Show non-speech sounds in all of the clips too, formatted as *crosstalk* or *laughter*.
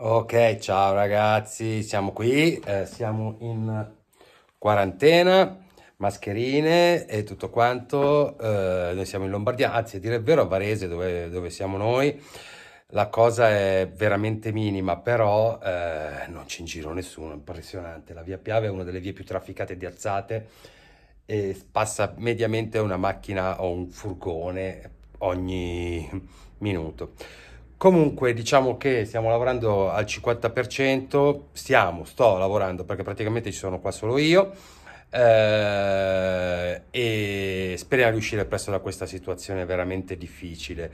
Ok, ciao ragazzi, siamo qui, eh, siamo in quarantena, mascherine e tutto quanto, eh, noi siamo in Lombardia, anzi a dire il vero a Varese dove, dove siamo noi, la cosa è veramente minima, però eh, non c'è in giro nessuno, impressionante, la via Piave è una delle vie più trafficate di alzate e passa mediamente una macchina o un furgone ogni minuto. Comunque diciamo che stiamo lavorando al 50%, stiamo, sto lavorando perché praticamente ci sono qua solo io eh, e speriamo di uscire presto da questa situazione veramente difficile.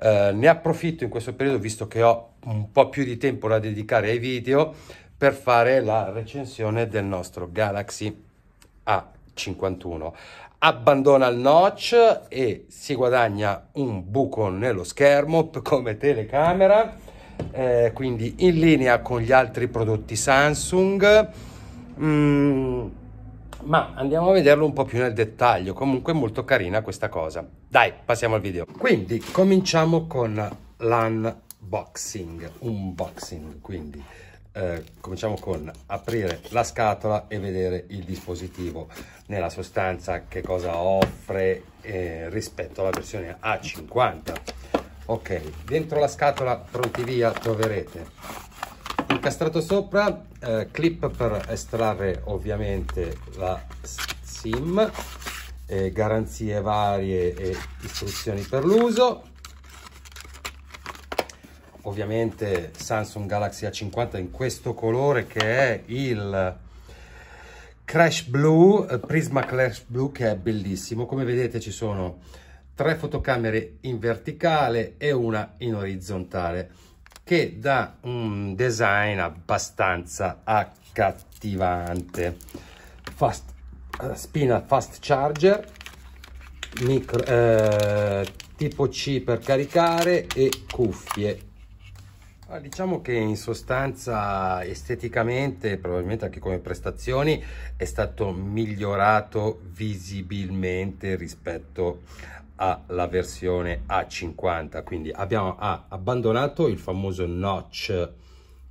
Eh, ne approfitto in questo periodo visto che ho un po' più di tempo da dedicare ai video per fare la recensione del nostro Galaxy A51 abbandona il notch e si guadagna un buco nello schermo come telecamera eh, quindi in linea con gli altri prodotti Samsung mm, ma andiamo a vederlo un po' più nel dettaglio comunque molto carina questa cosa dai passiamo al video quindi cominciamo con l'unboxing unboxing quindi eh, cominciamo con aprire la scatola e vedere il dispositivo nella sostanza che cosa offre eh, rispetto alla versione A50 ok dentro la scatola pronti via troverete incastrato sopra eh, clip per estrarre ovviamente la sim eh, garanzie varie e istruzioni per l'uso ovviamente Samsung Galaxy A50 in questo colore che è il Crash Blue, eh, Prisma Crash Blue che è bellissimo. Come vedete ci sono tre fotocamere in verticale e una in orizzontale che dà un design abbastanza accattivante. Fast, eh, spina fast charger, micro, eh, tipo C per caricare e cuffie Ah, diciamo che in sostanza esteticamente, probabilmente anche come prestazioni, è stato migliorato visibilmente rispetto alla versione A50, quindi abbiamo ah, abbandonato il famoso notch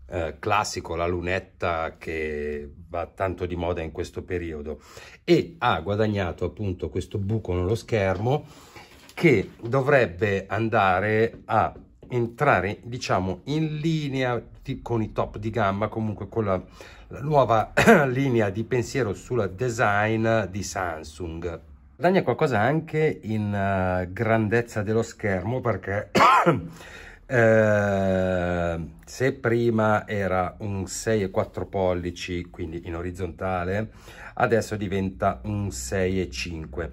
eh, classico, la lunetta che va tanto di moda in questo periodo e ha guadagnato appunto questo buco nello schermo che dovrebbe andare a entrare diciamo in linea di, con i top di gamma comunque con la, la nuova *clears throat* linea di pensiero sul design di Samsung guadagna qualcosa anche in uh, grandezza dello schermo perché *clears throat* eh, se prima era un 6,4 pollici quindi in orizzontale adesso diventa un 6,5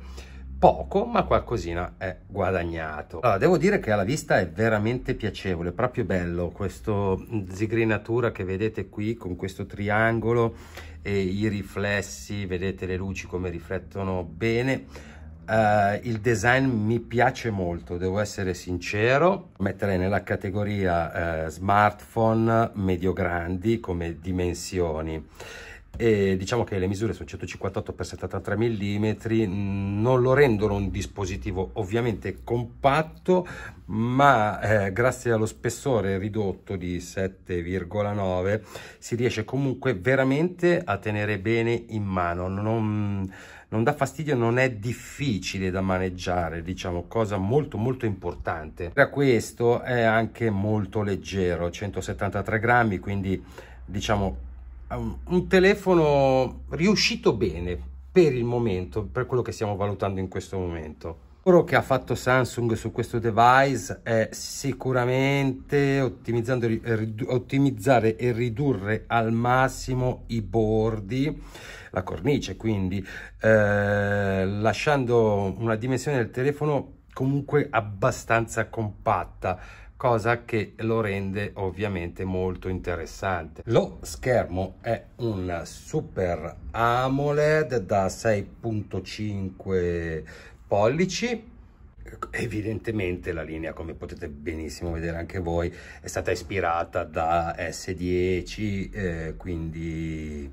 poco ma qualcosina è guadagnato allora devo dire che alla vista è veramente piacevole proprio bello questo zigrinatura che vedete qui con questo triangolo e i riflessi vedete le luci come riflettono bene uh, il design mi piace molto devo essere sincero metterei nella categoria uh, smartphone medio grandi come dimensioni e diciamo che le misure sono 158 x 73 mm non lo rendono un dispositivo ovviamente compatto ma eh, grazie allo spessore ridotto di 7,9 si riesce comunque veramente a tenere bene in mano non, non dà fastidio non è difficile da maneggiare diciamo cosa molto molto importante tra questo è anche molto leggero 173 grammi quindi diciamo un telefono riuscito bene per il momento, per quello che stiamo valutando in questo momento. Lavoro che ha fatto Samsung su questo device è sicuramente ottimizzare e ridurre al massimo i bordi, la cornice quindi, eh, lasciando una dimensione del telefono comunque abbastanza compatta cosa che lo rende ovviamente molto interessante. Lo schermo è un Super AMOLED da 6.5 pollici evidentemente la linea come potete benissimo vedere anche voi è stata ispirata da S10 eh, quindi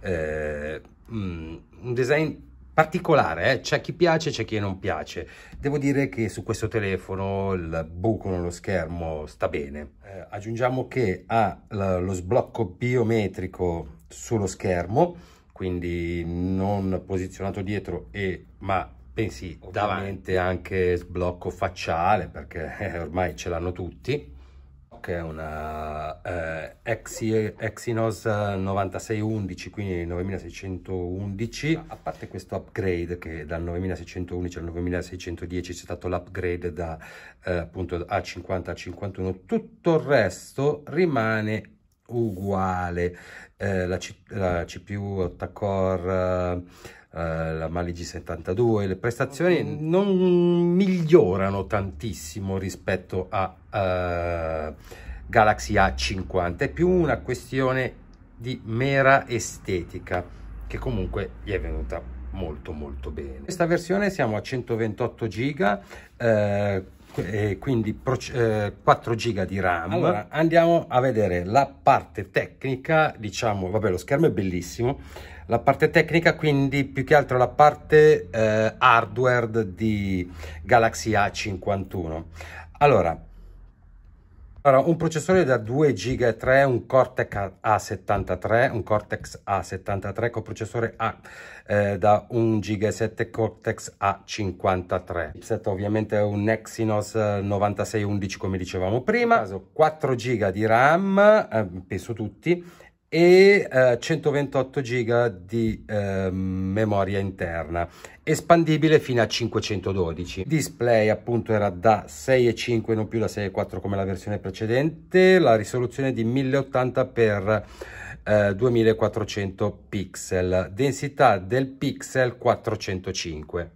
eh, mm, un design particolare, eh? c'è chi piace, c'è chi non piace. Devo dire che su questo telefono il buco nello schermo sta bene. Eh, aggiungiamo che ha lo sblocco biometrico sullo schermo, quindi non posizionato dietro e ma pensi davanti anche sblocco facciale perché eh, ormai ce l'hanno tutti che è una eh, Exynos 9611, quindi 9611. A parte questo upgrade che dal 9611 al 9610 c'è stato l'upgrade da eh, appunto A50 a 51, tutto il resto rimane uguale, eh, la, C la CPU 8 core, eh, la Mali G72, le prestazioni mm. non migliorano tantissimo rispetto a eh, Galaxy A50, è più una questione di mera estetica che comunque gli è venuta molto molto bene. In questa versione siamo a 128 giga, eh, eh, quindi 4 giga di RAM. Allora andiamo a vedere la parte tecnica, diciamo, vabbè lo schermo è bellissimo, la parte tecnica quindi più che altro la parte eh, hardware di Galaxy A51. Allora, allora, un processore da 2 GB 3, un Cortex A73, un Cortex A73 con processore A eh, da 1 GB e 7 Cortex A53. Il set ovviamente è un Exynos 9611 eh, come dicevamo prima, 4 GB di RAM eh, penso tutti e eh, 128 giga di eh, memoria interna espandibile fino a 512 display appunto era da 6,5 non più da 6,4 come la versione precedente la risoluzione di 1080 x eh, 2400 pixel densità del pixel 405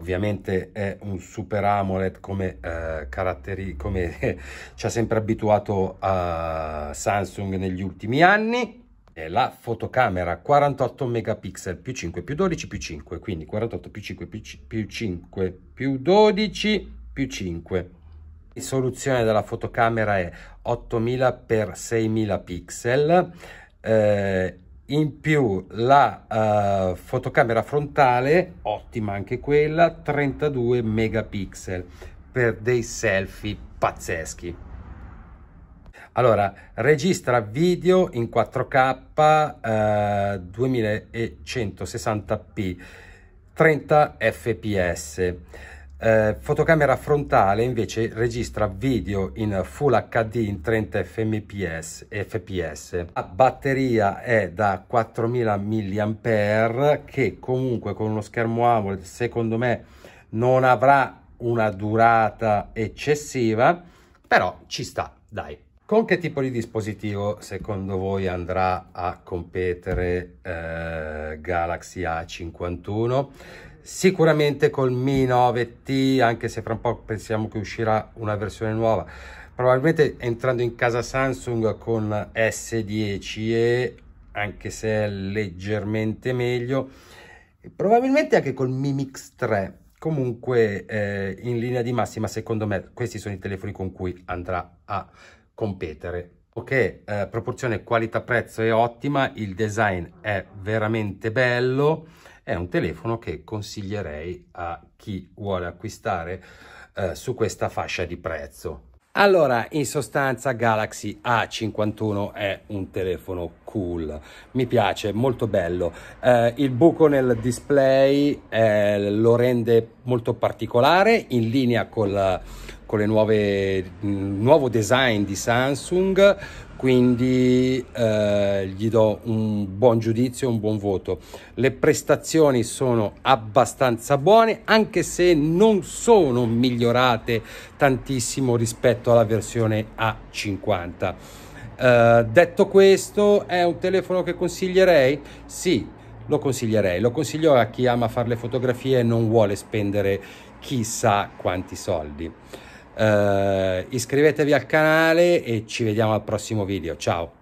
Ovviamente è un super AMOLED come, eh, caratteri come *laughs* ci ha sempre abituato a eh, Samsung negli ultimi anni. È la fotocamera 48 megapixel più 5 più 12 più 5, quindi 48 più 5 più, più 5 più 12 più 5. La risoluzione della fotocamera è 8000 x 6000 pixel. Eh, in più la uh, fotocamera frontale ottima anche quella 32 megapixel per dei selfie pazzeschi allora registra video in 4k uh, 2160p 30 fps eh, fotocamera frontale invece registra video in Full HD in 30 fps, fps. La batteria è da 4000 mAh che comunque con uno schermo AMOLED secondo me non avrà una durata eccessiva, però ci sta, dai. Con che tipo di dispositivo secondo voi andrà a competere eh, Galaxy A51? sicuramente col Mi 9T, anche se fra un po' pensiamo che uscirà una versione nuova, probabilmente entrando in casa Samsung con S10 e anche se è leggermente meglio, probabilmente anche col Mi Mix 3. Comunque eh, in linea di massima secondo me questi sono i telefoni con cui andrà a competere ok eh, proporzione qualità prezzo è ottima il design è veramente bello è un telefono che consiglierei a chi vuole acquistare eh, su questa fascia di prezzo. Allora, in sostanza Galaxy A51 è un telefono cool, mi piace, molto bello. Eh, il buco nel display eh, lo rende molto particolare, in linea col, con il mm, nuovo design di Samsung, quindi eh, gli do un buon giudizio, un buon voto. Le prestazioni sono abbastanza buone, anche se non sono migliorate tantissimo rispetto alla versione A50. Eh, detto questo, è un telefono che consiglierei? Sì, lo consiglierei. Lo consiglio a chi ama fare le fotografie e non vuole spendere chissà quanti soldi eh, iscrivetevi al canale e ci vediamo al prossimo video ciao